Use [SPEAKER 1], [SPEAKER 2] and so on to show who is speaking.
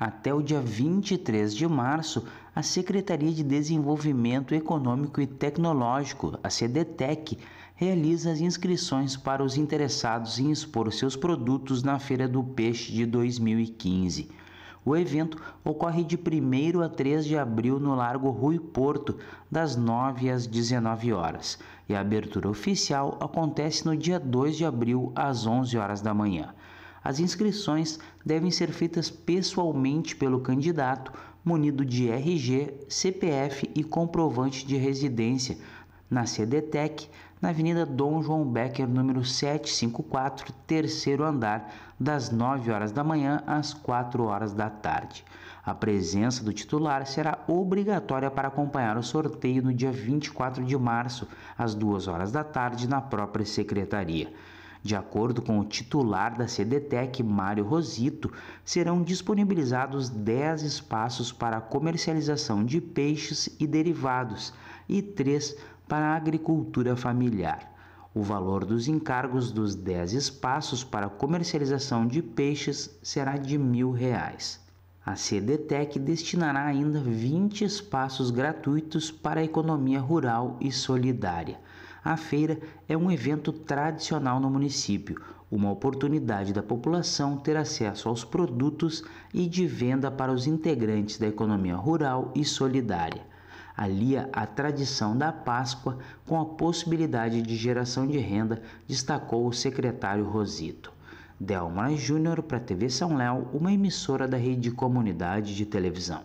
[SPEAKER 1] Até o dia 23 de março, a Secretaria de Desenvolvimento Econômico e Tecnológico, a CDTEC, realiza as inscrições para os interessados em expor seus produtos na Feira do Peixe de 2015. O evento ocorre de 1 a 3 de abril no Largo Rui Porto, das 9 às 19 horas, e a abertura oficial acontece no dia 2 de abril às 11 horas da manhã. As inscrições devem ser feitas pessoalmente pelo candidato, munido de RG, CPF e comprovante de residência, na CDTEC, na Avenida Dom João Becker, número 754, terceiro andar, das 9 horas da manhã às 4 horas da tarde. A presença do titular será obrigatória para acompanhar o sorteio no dia 24 de março, às 2 horas da tarde, na própria secretaria. De acordo com o titular da CDTEC, Mário Rosito, serão disponibilizados 10 espaços para comercialização de peixes e derivados e 3 para a agricultura familiar. O valor dos encargos dos 10 espaços para comercialização de peixes será de R$ 1.000. A CDTEC destinará ainda 20 espaços gratuitos para a economia rural e solidária. A feira é um evento tradicional no município, uma oportunidade da população ter acesso aos produtos e de venda para os integrantes da economia rural e solidária. Alia a tradição da Páscoa com a possibilidade de geração de renda, destacou o secretário Rosito. Delmar Júnior para a TV São Léo, uma emissora da rede comunidade de televisão.